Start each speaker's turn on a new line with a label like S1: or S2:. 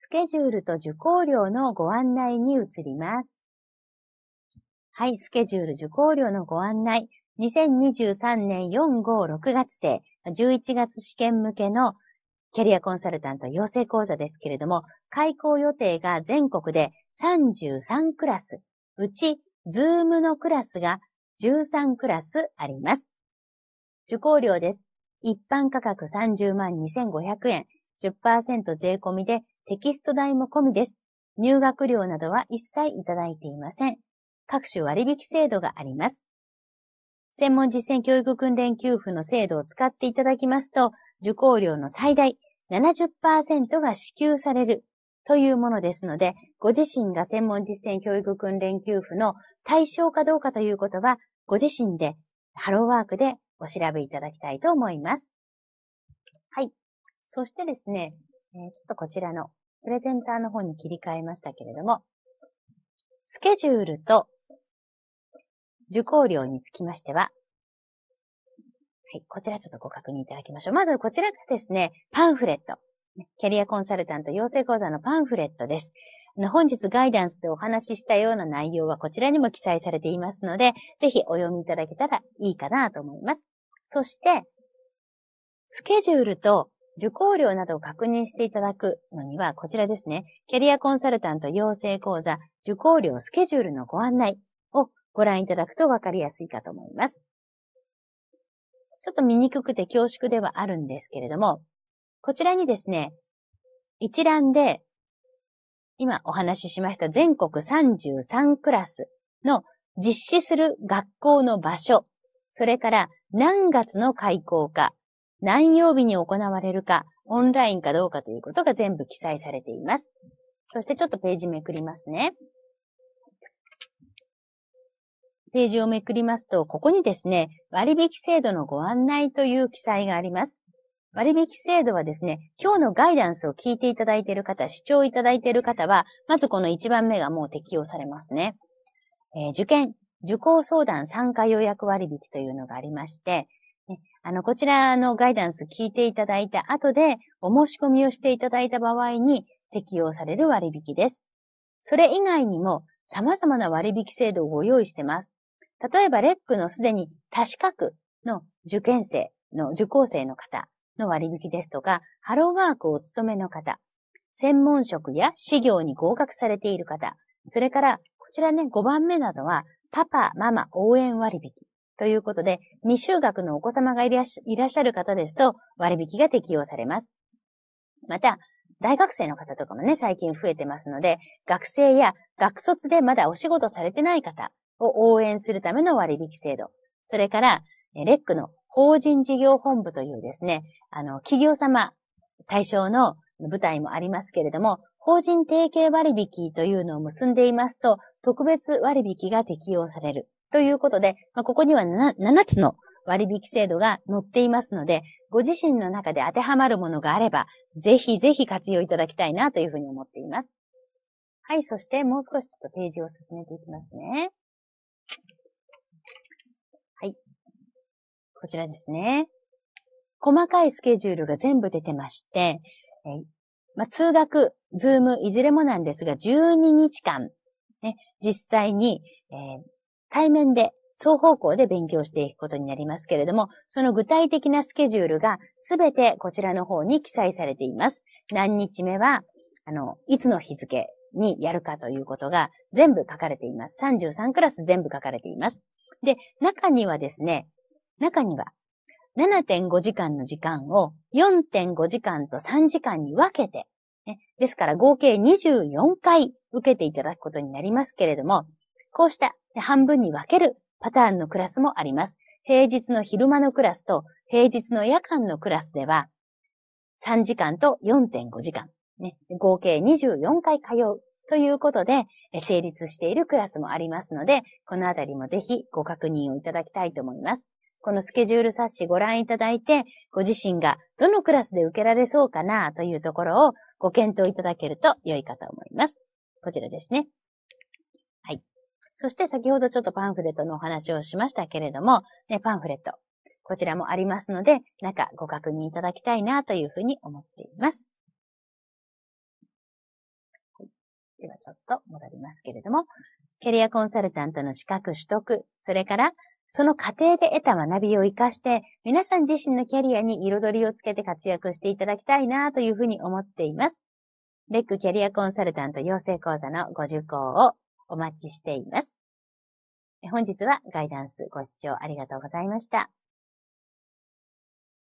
S1: スケジュールと受講料のご案内に移ります。はい、スケジュール受講料のご案内。2023年4、5、6月生、11月試験向けのキャリアコンサルタント養成講座ですけれども、開講予定が全国で33クラス、うち、ズームのクラスが13クラスあります。受講料です。一般価格30万2500円、10%税込みでテキスト代も込みです。入学料などは一切いただいていません。各種割引制度があります。専門実践教育訓練給付の制度を使っていただきますと、受講料の最大70%が支給されるというものですので、ご自身が専門実践教育訓練給付の対象かどうかということは、ご自身でハローワークでお調べいただきたいと思います。はい。そしてですね、えちょっとこちらのプレゼンターの方に切り替えましたけれども、スケジュールと受講料につきましては、はい、こちらちょっとご確認いただきましょう。まずこちらがですね、パンフレット。キャリアコンサルタント養成講座のパンフレットです。本日ガイダンスでお話ししたような内容はこちらにも記載されていますので、ぜひお読みいただけたらいいかなと思います。そして、スケジュールと受講料などを確認していただくのには、こちらですね。キャリアコンサルタント養成講座受講料スケジュールのご案内をご覧いただくとわかりやすいかと思います。ちょっと見にくくて恐縮ではあるんですけれども、こちらにですね、一覧で、今お話ししました全国33クラスの実施する学校の場所、それから何月の開校か、何曜日に行われるか、オンラインかどうかということが全部記載されています。そしてちょっとページめくりますね。ページをめくりますと、ここにですね、割引制度のご案内という記載があります。割引制度はですね、今日のガイダンスを聞いていただいている方、視聴いただいている方は、まずこの1番目がもう適用されますね。えー、受験、受講相談参加予約割引というのがありまして、あの、こちらのガイダンス聞いていただいた後で、お申し込みをしていただいた場合に適用される割引です。それ以外にも様々な割引制度をご用意しています。例えば、レックのすでに多資格の受験生の受講生の方の割引ですとか、ハローワークをお勤めの方、専門職や資業に合格されている方、それから、こちらね、5番目などは、パパ、ママ応援割引。ということで、未就学のお子様がいらっしゃる方ですと、割引が適用されます。また、大学生の方とかもね、最近増えてますので、学生や学卒でまだお仕事されてない方を応援するための割引制度。それから、レックの法人事業本部というですね、あの、企業様対象の舞台もありますけれども、法人提携割引というのを結んでいますと、特別割引が適用される。ということで、まあ、ここには 7, 7つの割引制度が載っていますので、ご自身の中で当てはまるものがあれば、ぜひぜひ活用いただきたいなというふうに思っています。はい、そしてもう少しちょっとページを進めていきますね。はい。こちらですね。細かいスケジュールが全部出てまして、えまあ、通学、ズーム、いずれもなんですが、12日間、ね、実際に、えー対面で、双方向で勉強していくことになりますけれども、その具体的なスケジュールがすべてこちらの方に記載されています。何日目は、あの、いつの日付にやるかということが全部書かれています。33クラス全部書かれています。で、中にはですね、中には7.5時間の時間を4.5時間と3時間に分けて、ね、ですから合計24回受けていただくことになりますけれども、こうした半分に分けるパターンのクラスもあります。平日の昼間のクラスと平日の夜間のクラスでは、3時間と4.5時間、ね、合計24回通うということで、成立しているクラスもありますので、このあたりもぜひご確認をいただきたいと思います。このスケジュール冊子ご覧いただいて、ご自身がどのクラスで受けられそうかなというところをご検討いただけると良いかと思います。こちらですね。そして先ほどちょっとパンフレットのお話をしましたけれども、ね、パンフレット、こちらもありますので、中ご確認いただきたいなというふうに思っています。ではちょっと戻りますけれども、キャリアコンサルタントの資格取得、それから、その過程で得た学びを活かして、皆さん自身のキャリアに彩りをつけて活躍していただきたいなというふうに思っています。レックキャリアコンサルタント養成講座のご受講をお待ちしています。本日はガイダンスご視聴ありがとうございました。